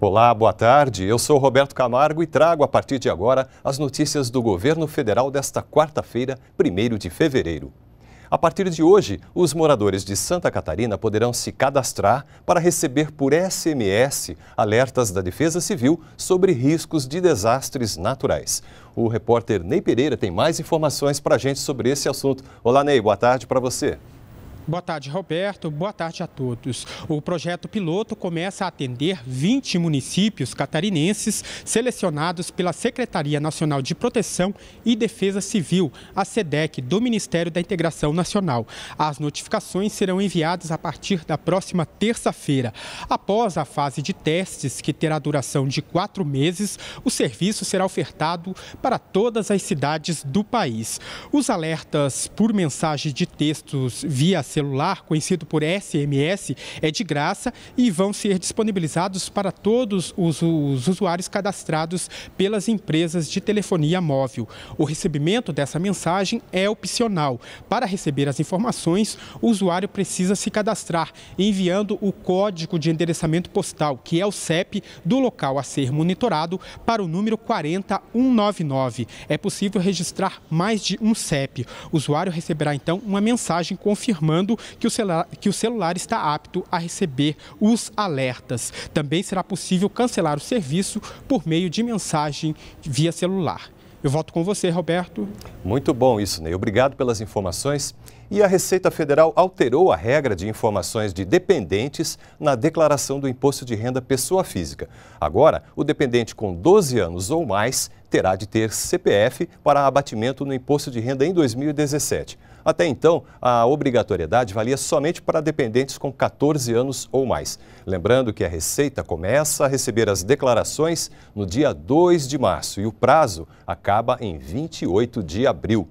Olá, boa tarde. Eu sou Roberto Camargo e trago a partir de agora as notícias do governo federal desta quarta-feira, 1 de fevereiro. A partir de hoje, os moradores de Santa Catarina poderão se cadastrar para receber por SMS alertas da Defesa Civil sobre riscos de desastres naturais. O repórter Ney Pereira tem mais informações para a gente sobre esse assunto. Olá, Ney, boa tarde para você. Boa tarde, Roberto. Boa tarde a todos. O projeto piloto começa a atender 20 municípios catarinenses selecionados pela Secretaria Nacional de Proteção e Defesa Civil, a SEDEC, do Ministério da Integração Nacional. As notificações serão enviadas a partir da próxima terça-feira. Após a fase de testes, que terá duração de quatro meses, o serviço será ofertado para todas as cidades do país. Os alertas por mensagem de textos via celular, conhecido por SMS, é de graça e vão ser disponibilizados para todos os, os usuários cadastrados pelas empresas de telefonia móvel. O recebimento dessa mensagem é opcional. Para receber as informações, o usuário precisa se cadastrar enviando o código de endereçamento postal, que é o CEP, do local a ser monitorado para o número 40199. É possível registrar mais de um CEP. O usuário receberá então uma mensagem confirmando indicando que o, celular, que o celular está apto a receber os alertas. Também será possível cancelar o serviço por meio de mensagem via celular. Eu volto com você, Roberto. Muito bom isso, Ney. Obrigado pelas informações. E a Receita Federal alterou a regra de informações de dependentes na declaração do imposto de renda pessoa física. Agora, o dependente com 12 anos ou mais terá de ter CPF para abatimento no imposto de renda em 2017. Até então, a obrigatoriedade valia somente para dependentes com 14 anos ou mais. Lembrando que a Receita começa a receber as declarações no dia 2 de março e o prazo acaba em 28 de abril.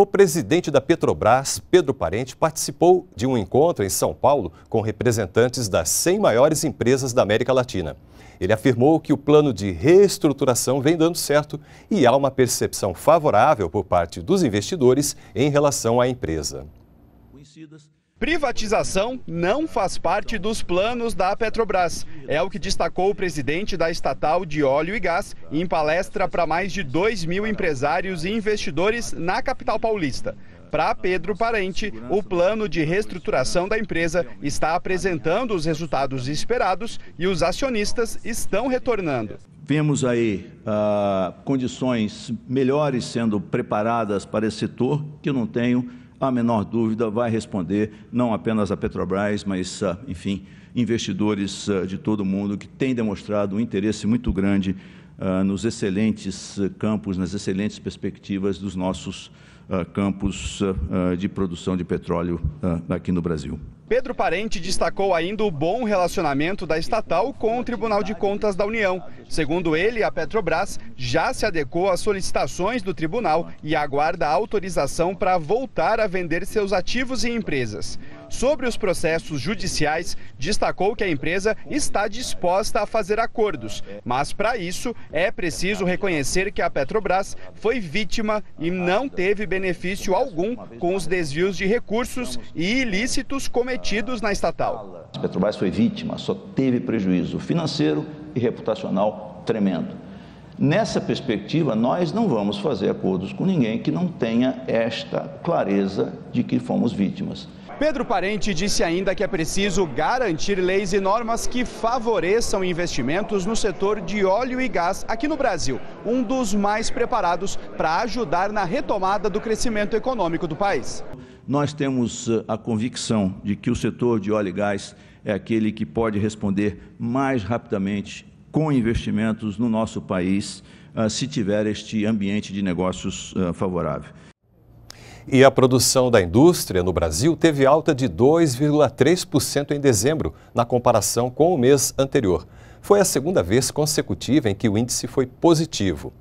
O presidente da Petrobras, Pedro Parente, participou de um encontro em São Paulo com representantes das 100 maiores empresas da América Latina. Ele afirmou que o plano de reestruturação vem dando certo e há uma percepção favorável por parte dos investidores em relação à empresa. Privatização não faz parte dos planos da Petrobras. É o que destacou o presidente da estatal de óleo e gás em palestra para mais de 2 mil empresários e investidores na capital paulista. Para Pedro Parente, o plano de reestruturação da empresa está apresentando os resultados esperados e os acionistas estão retornando. Vemos aí ah, condições melhores sendo preparadas para esse setor, que não tenho a menor dúvida, vai responder não apenas a Petrobras, mas, ah, enfim, investidores ah, de todo o mundo que têm demonstrado um interesse muito grande ah, nos excelentes ah, campos, nas excelentes perspectivas dos nossos ah, campos de produção de petróleo aqui no Brasil. Pedro Parente destacou ainda o bom relacionamento da estatal com o Tribunal de Contas da União. Segundo ele, a Petrobras já se adequou às solicitações do tribunal e aguarda autorização para voltar a vender seus ativos e empresas sobre os processos judiciais, destacou que a empresa está disposta a fazer acordos, mas para isso é preciso reconhecer que a Petrobras foi vítima e não teve benefício algum com os desvios de recursos e ilícitos cometidos na estatal. A Petrobras foi vítima, só teve prejuízo financeiro e reputacional tremendo. Nessa perspectiva, nós não vamos fazer acordos com ninguém que não tenha esta clareza de que fomos vítimas. Pedro Parente disse ainda que é preciso garantir leis e normas que favoreçam investimentos no setor de óleo e gás aqui no Brasil, um dos mais preparados para ajudar na retomada do crescimento econômico do país. Nós temos eh, a convicção de que o setor de óleo e gás é aquele que pode responder mais rapidamente com investimentos no nosso país, eh, se tiver este ambiente de negócios eh, favorável. E a produção da indústria no Brasil teve alta de 2,3% em dezembro, na comparação com o mês anterior. Foi a segunda vez consecutiva em que o índice foi positivo.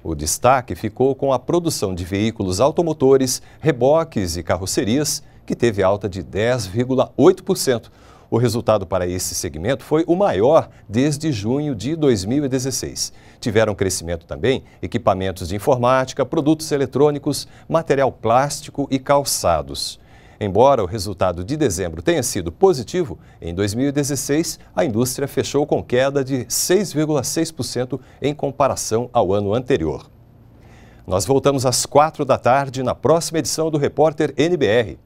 O destaque ficou com a produção de veículos automotores, reboques e carrocerias, que teve alta de 10,8%, o resultado para esse segmento foi o maior desde junho de 2016. Tiveram crescimento também equipamentos de informática, produtos eletrônicos, material plástico e calçados. Embora o resultado de dezembro tenha sido positivo, em 2016 a indústria fechou com queda de 6,6% em comparação ao ano anterior. Nós voltamos às quatro da tarde na próxima edição do Repórter NBR.